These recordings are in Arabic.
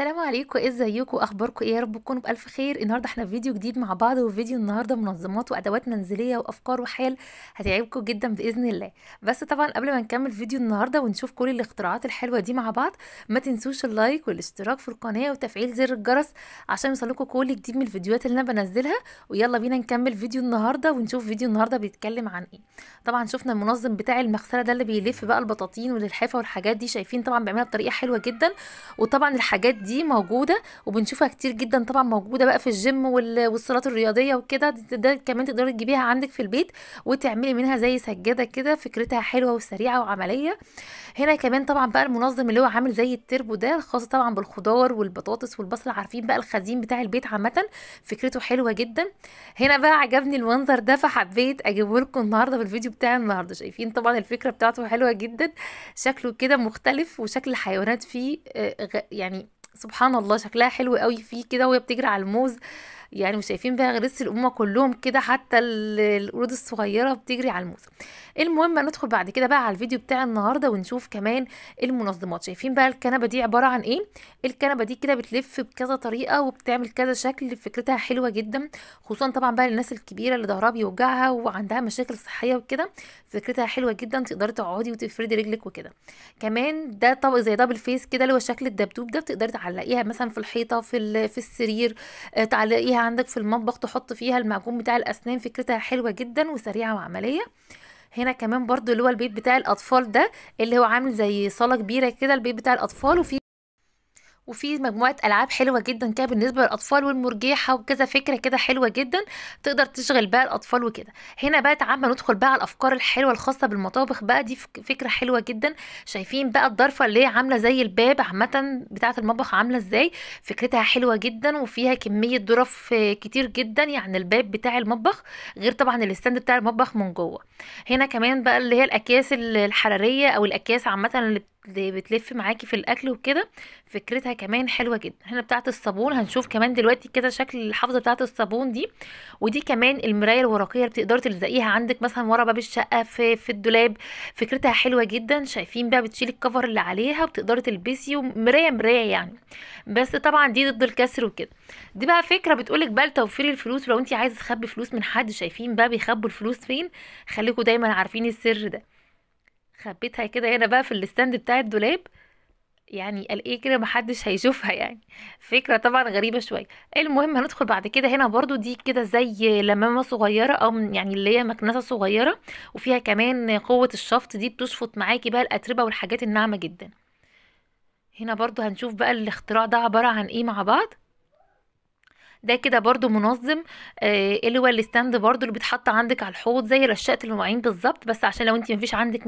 السلام عليكم ازيكم إيه اخباركم ايه يا رب تكونوا بالف خير النهارده احنا في فيديو جديد مع بعض وفيديو النهارده منظمات وادوات منزليه وافكار وحيل هتعجبكم جدا باذن الله بس طبعا قبل ما نكمل فيديو النهارده ونشوف كل الاختراعات الحلوه دي مع بعض ما تنسوش اللايك والاشتراك في القناه وتفعيل زر الجرس عشان يوصلكم كل جديد من الفيديوهات اللي انا بنزلها ويلا بينا نكمل فيديو النهارده ونشوف فيديو النهارده بيتكلم عن ايه طبعا شفنا المنظم بتاع المغسله ده اللي بيلف بقى البطاطين واللحافه والحاجات دي شايفين طبعا بيعملها بطريقه حلوه جدا وطبعا الحاجات دي موجوده وبنشوفها كتير جدا طبعا موجوده بقى في الجيم والصالات الرياضيه وكده ده كمان تقدري تجيبيها عندك في البيت وتعملي منها زي سجاده كده فكرتها حلوه وسريعه وعمليه هنا كمان طبعا بقى المنظم اللي هو عامل زي التربو ده خاص طبعا بالخضار والبطاطس والبصل عارفين بقى الخزين بتاع البيت عامه فكرته حلوه جدا هنا بقى عجبني المنظر ده فحبيت اجيبه لكم النهارده في الفيديو بتاع النهارده شايفين طبعا الفكره بتاعته حلوه جدا شكله كده مختلف وشكل الحيوانات فيه آه، يعني سبحان الله شكلها حلو قوي فيه كده وهي بتجري على الموز يعني مش شايفين بقى غير الامومه كلهم كده حتى القرود الصغيره بتجري على الموزه المهم ندخل بعد كده بقى على الفيديو بتاع النهارده ونشوف كمان المنظمات شايفين بقى الكنبه دي عباره عن ايه الكنبه دي كده بتلف بكذا طريقه وبتعمل كذا شكل فكرتها حلوه جدا خصوصا طبعا بقى للناس الكبيره اللي ضهرها بيوجعها وعندها مشاكل صحيه وكده فكرتها حلوه جدا تقدري تقعدي وتفردي رجلك وكده كمان ده طبق زي دبل فيس كده اللي هو شكل الدبدوب ده بتقدري تعلقيها مثلا في الحيطه في في السرير آه، تعلقيها تخليها عندك في المطبخ تحط فيها المعجون بتاع الاسنان فكرتها حلوه جدا وسريعه وعمليه هنا كمان برضو اللي هو البيت بتاع الاطفال ده اللي هو عامل زي صاله كبيره كده البيت بتاع الاطفال وفي وفي مجموعه العاب حلوه جدا كده بالنسبه للاطفال والمرجحه وكذا فكره كده حلوه جدا تقدر تشغل بقى الاطفال وكده هنا بقى تعالى ندخل بقى على الافكار الحلوه الخاصه بالمطابخ بقى دي فكره حلوه جدا شايفين بقى الضرفه اللي هي عامله زي الباب عامه بتاعه المطبخ عامله ازاي فكرتها حلوه جدا وفيها كميه ظرف كتير جدا يعني الباب بتاع المطبخ غير طبعا الستاند بتاع المطبخ من جوه هنا كمان بقى اللي هي الاكياس الحراريه او الاكياس عامه اللي بتلف معاكي في الاكل وكده فكرتها كمان حلوه جدا هنا بتاعه الصابون هنشوف كمان دلوقتي كده شكل الحافظه بتاعه الصابون دي ودي كمان المرايه الورقيه اللي بتقدري تلزقيها عندك مثلا ورا باب الشقه في في الدولاب فكرتها حلوه جدا شايفين بقى بتشيل الكفر اللي عليها وبتقدري تلبسي مرايه مرايه يعني بس طبعا دي ضد الكسر وكده دي بقى فكره بتقولك بقى لتوفير الفلوس ولو انت عايزه تخبي فلوس من حد شايفين بقى بيخبوا الفلوس فين خليكم دايما عارفين السر ده خبيتها كده هنا بقى في الستاند بتاع الدولاب يعني قال ايه كده محدش هيشوفها يعني فكرة طبعا غريبة شوية المهم هندخل بعد كده هنا برضو دي كده زي لمامة صغيرة او يعني اللي هي مكنسة صغيرة وفيها كمان قوة الشفط دي بتشفط معاكي بقى الاتربة والحاجات الناعمة جدا هنا برضو هنشوف بقى الاختراع ده عبارة عن ايه مع بعض ده كده برضو منظم آه اللي هو الستاند برضو اللي بيتحط عندك على الحوض زي رشاقه المواعين بالظبط بس عشان لو انت مفيش عندك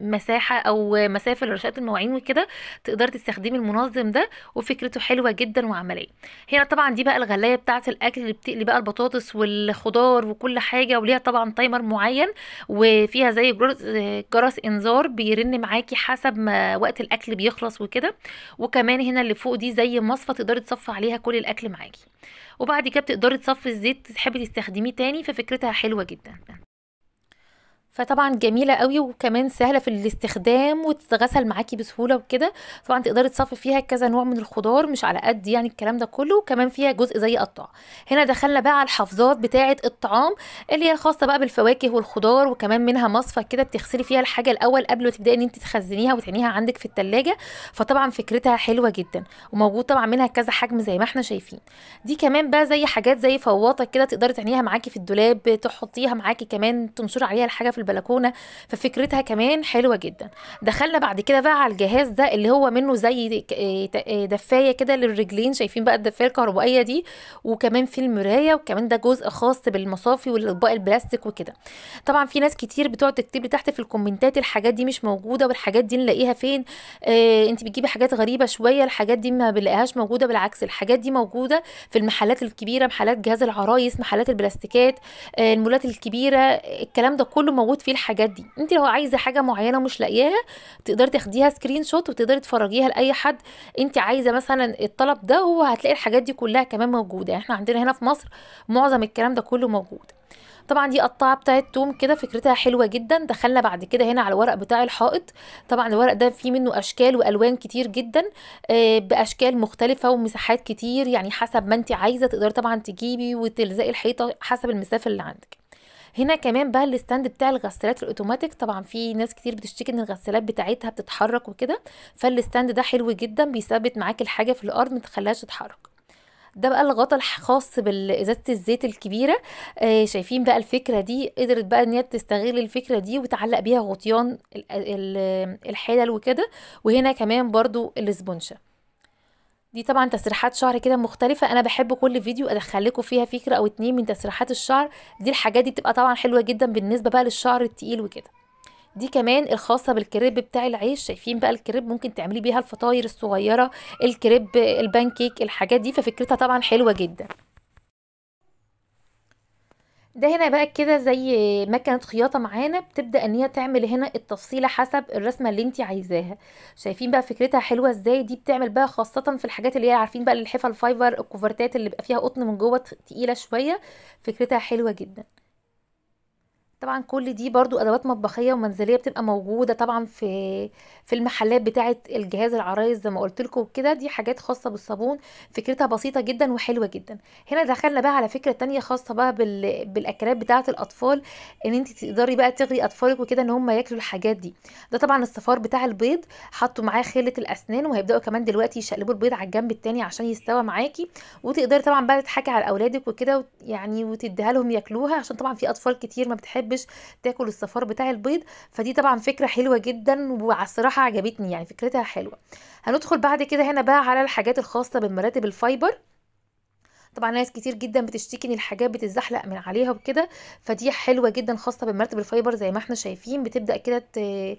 مساحه او مسافه لرشاقه المواعين وكده تقدري تستخدمي المنظم ده وفكرته حلوه جدا وعمليه هنا طبعا دي بقى الغلايه بتاعه الاكل اللي بتقلي بقى البطاطس والخضار وكل حاجه وليها طبعا تايمر معين وفيها زي جرس انذار بيرن معاكي حسب ما وقت الاكل بيخلص وكده وكمان هنا اللي فوق دي زي مصفه تقدري تصفي عليها كل الاكل معاكي وبعد كده بتقدري تصفي الزيت تحبي تستخدميه تاني ففكرتها حلوه جدا فطبعا جميله قوي وكمان سهله في الاستخدام وتتغسل معاكي بسهوله وكده طبعا تقدري تصفي فيها كذا نوع من الخضار مش على قد يعني الكلام ده كله وكمان فيها جزء زي قطع هنا دخلنا بقى على الحفظات بتاعه الطعام اللي هي خاصه بقى بالفواكه والخضار وكمان منها مصفى كده بتغسلي فيها الحاجه الاول قبل ما تبداي ان انت تخزنيها وتعنيها عندك في التلاجة فطبعا فكرتها حلوه جدا وموجود طبعا منها كذا حجم زي ما احنا شايفين دي كمان بقى زي حاجات زي فواطه كده تقدري تعنيها معاكي في الدولاب تحطيها معاكي كمان تنشري عليها الحاجه في البلكونه ففكرتها كمان حلوه جدا دخلنا بعد كده بقى على الجهاز ده اللي هو منه زي آه، آه، دفايه كده للرجلين شايفين بقى الدفايه الكهربائيه دي وكمان في المرايه وكمان ده جزء خاص بالمصافي والاطباق البلاستيك وكده طبعا في ناس كتير بتقعد تكتب لي تحت في الكومنتات الحاجات دي مش موجوده والحاجات دي نلاقيها فين آه انت بتجيبي حاجات غريبه شويه الحاجات دي ما بنلاقيهاش موجوده بالعكس الحاجات دي موجوده في المحلات الكبيره محلات جهاز العرايس محلات البلاستيكات آه المولات الكبيره الكلام ده كله موجود موجود فيه الحاجات دي انت لو عايزه حاجه معينه مش لاقياها تقدري تاخديها سكرين شوت وتقدري تفرجيها لاي حد انت عايزه مثلا الطلب ده هو هتلاقي الحاجات دي كلها كمان موجوده يعني احنا عندنا هنا في مصر معظم الكلام ده كله موجود طبعا دي قطعه بتاعه توم كده فكرتها حلوه جدا دخلنا بعد كده هنا على الورق بتاع الحائط طبعا الورق ده فيه منه اشكال والوان كتير جدا آه، باشكال مختلفه ومساحات كتير يعني حسب ما انت عايزه تقدري طبعا تجيبي وتلزقي الحيطه حسب المسافه اللي عندك هنا كمان بقى الستاند بتاع الغسالات الاوتوماتيك طبعا في ناس كتير بتشتكي ان الغسالات بتاعتها بتتحرك وكده فالستاند ده حلو جدا بيثبت معاك الحاجه في الارض ما تخليهاش تتحرك ده بقى الغطا الخاص بالازازه الزيت الكبيره آه شايفين بقى الفكره دي قدرت بقى ان هي تستغل الفكره دي وتعلق بيها غطيان الحلل وكده وهنا كمان برضو الاسبونشه دي طبعا تسريحات شعر كده مختلفة انا بحب كل فيديو ادخل لكم فيها فكرة او اتنين من تسريحات الشعر دي الحاجات دي بتبقى طبعا حلوة جدا بالنسبة بقى للشعر التقيل وكده دي كمان الخاصه بالكريب بتاع العيش شايفين بقى الكريب ممكن تعملي بيها الفطاير الصغيره الكريب البانكيك الحاجات دي ففكرتها طبعا حلوه جدا ده هنا بقى كده زي مكنه خياطه معانا بتبدا ان هي تعمل هنا التفصيله حسب الرسمه اللي انت عايزاها شايفين بقى فكرتها حلوه ازاي دي بتعمل بقى خاصه في الحاجات اللي هي عارفين بقى الحفا الفايبر الكوفرتات اللي بيبقى فيها قطن من جوه تقيله شويه فكرتها حلوه جدا طبعا كل دي برضو ادوات مطبخيه ومنزليه بتبقى موجوده طبعا في في المحلات بتاعه الجهاز العرايس زي ما قلت لكم كده دي حاجات خاصه بالصابون فكرتها بسيطه جدا وحلوه جدا هنا دخلنا بقى على فكره تانية خاصه بقى بال... بالاكلات بتاعه الاطفال ان انت تقدري بقى تغري اطفالك وكده ان هم ياكلوا الحاجات دي ده طبعا الصفار بتاع البيض حطوا معاه خله الاسنان وهيبداوا كمان دلوقتي يشقلبوا البيض على الجنب التاني عشان يستوى معاكي وتقدري طبعا بقى تضحكي على اولادك وكده يعني وتديها لهم ياكلوها عشان طبعا في اطفال كتير ما بتحب بتحبش تاكل الصفار بتاع البيض فدي طبعا فكره حلوه جدا والصراحه عجبتني يعني فكرتها حلوه هندخل بعد كده هنا بقى على الحاجات الخاصه بمراتب الفايبر طبعا ناس كتير جدا بتشتكي ان الحاجات بتتزحلق من عليها وكده فدي حلوه جدا خاصه بمرتب الفايبر زي ما احنا شايفين بتبدا كده آه،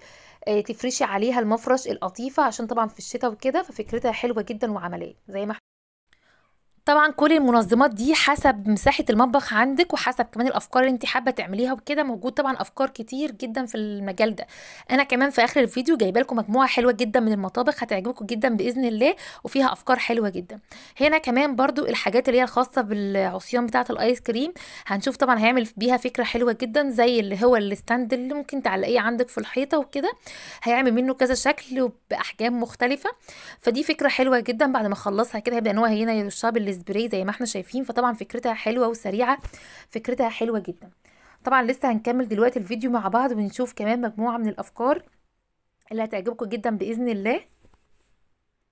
تفرشي عليها المفرش القطيفه عشان طبعا في الشتاء وكده ففكرتها حلوه جدا وعمليه زي ما طبعا كل المنظمات دي حسب مساحه المطبخ عندك وحسب كمان الافكار اللي انت حابه تعمليها وكده موجود طبعا افكار كتير جدا في المجال ده انا كمان في اخر الفيديو جايبه لكم مجموعه حلوه جدا من المطابخ هتعجبكم جدا باذن الله وفيها افكار حلوه جدا هنا كمان برضو الحاجات اللي هي الخاصه بالعصيان بتاعه الايس كريم هنشوف طبعا هيعمل بيها فكره حلوه جدا زي اللي هو الستاند اللي ممكن تعلقيه عندك في الحيطه وكده هيعمل منه كذا شكل وباحجام مختلفه فدي فكره حلوه جدا بعد ما اخلصها كده هيبدا ان هو هنا يرشها بال السبراي زي ما احنا شايفين فطبعا فكرتها حلوه وسريعه فكرتها حلوه جدا طبعا لسه هنكمل دلوقتي الفيديو مع بعض ونشوف كمان مجموعه من الافكار اللي هتعجبكم جدا باذن الله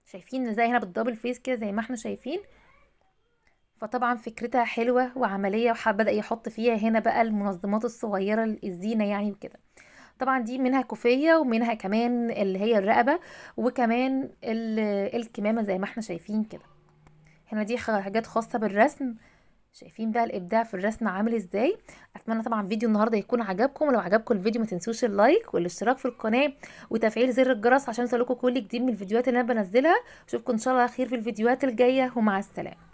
شايفين زي هنا بالدبل فيس كده زي ما احنا شايفين فطبعا فكرتها حلوه وعمليه بدا يحط فيها هنا بقى المنظمات الصغيره الزينه يعني وكده طبعا دي منها كوفيه ومنها كمان اللي هي الرقبه وكمان الكمامه زي ما احنا شايفين كده هنا دي حاجات خاصة بالرسم شايفين بقى الابداع في الرسم عامل ازاي اتمنى طبعا فيديو النهارده يكون عجبكم ولو عجبكم الفيديو ما تنسوش اللايك والاشتراك في القناه وتفعيل زر الجرس عشان يوصلكم كل جديد من الفيديوهات اللي انا بنزلها اشوفكم ان شاء الله خير في الفيديوهات الجايه ومع السلامه